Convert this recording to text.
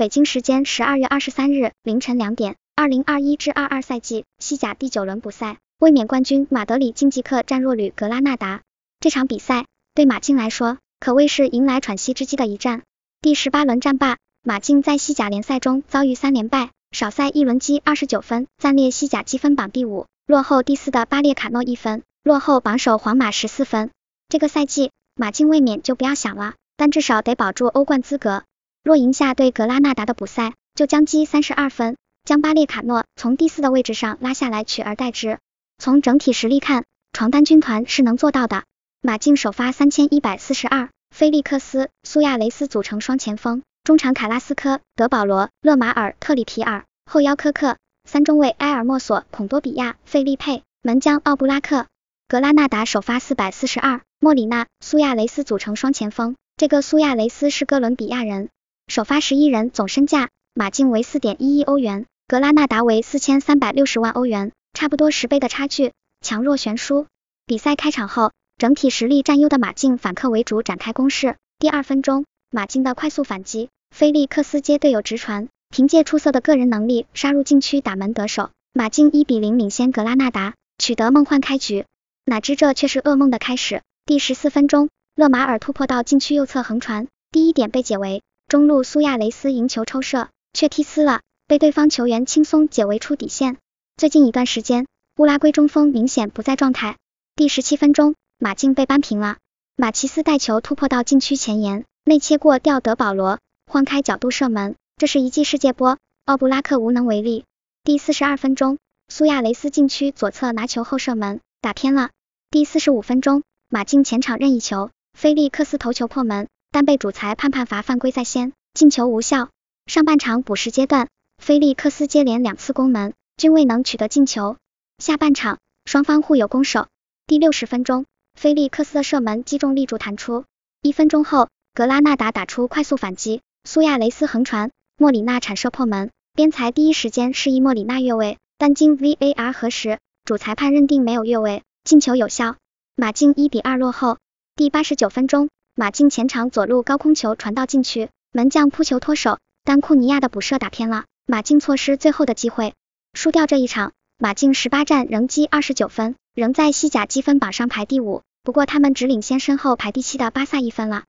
北京时间十二月二十三日凌晨两点，二零二一至二二赛季西甲第九轮补赛，卫冕冠军马德里竞技客战弱旅格拉纳达。这场比赛对马竞来说可谓是迎来喘息之机的一战。第十八轮战罢，马竞在西甲联赛中遭遇三连败，少赛一轮积二十九分，暂列西甲积分榜第五，落后第四的巴列卡诺一分，落后榜首皇马十四分。这个赛季马竞卫冕就不要想了，但至少得保住欧冠资格。若赢下对格拉纳达的补赛，就将积三十二分，将巴列卡诺从第四的位置上拉下来取而代之。从整体实力看，床单军团是能做到的。马竞首发三千一百四十二，菲利克斯、苏亚雷斯组成双前锋，中场卡拉斯科、德保罗、勒马尔、特里皮尔，后腰科克，三中卫埃尔莫索、孔多比亚、费利佩，门将奥布拉克。格拉纳达首发四百四十二，莫里纳、苏亚雷斯组成双前锋，这个苏亚雷斯是哥伦比亚人。首发十一人总身价，马竞为四点一亿欧元，格拉纳达为四千三百六十万欧元，差不多十倍的差距，强弱悬殊。比赛开场后，整体实力占优的马竞反客为主，展开攻势。第二分钟，马竞的快速反击，菲利克斯接队友直传，凭借出色的个人能力杀入禁区打门得手，马竞一比零领先格拉纳达，取得梦幻开局。哪知这却是噩梦的开始。第十四分钟，勒马尔突破到禁区右侧横传，第一点被解围。中路苏亚雷斯赢球抽射，却踢丝了，被对方球员轻松解围出底线。最近一段时间，乌拉圭中锋明显不在状态。第十七分钟，马竞被扳平了，马奇斯带球突破到禁区前沿，内切过掉德保罗，晃开角度射门，这是一记世界波，奥布拉克无能为力。第四十二分钟，苏亚雷斯禁区左侧拿球后射门，打偏了。第四十五分钟，马竞前场任意球，菲利克斯头球破门。但被主裁判判罚犯规在先，进球无效。上半场补时阶段，菲利克斯接连两次攻门，均未能取得进球。下半场双方互有攻守。第六十分钟，菲利克斯的射门击中立柱弹出。一分钟后，格拉纳达打出快速反击，苏亚雷斯横传，莫里纳铲射破门。边裁第一时间示意莫里纳越位，但经 VAR 核实，主裁判认定没有越位，进球有效。马竞一比二落后。第八十九分钟。马竞前场左路高空球传到禁区，门将扑球脱手，但库尼亚的补射打偏了，马竞错失最后的机会，输掉这一场。马竞十八战仍积二十九分，仍在西甲积分榜上排第五，不过他们只领先身后排第七的巴萨一分了。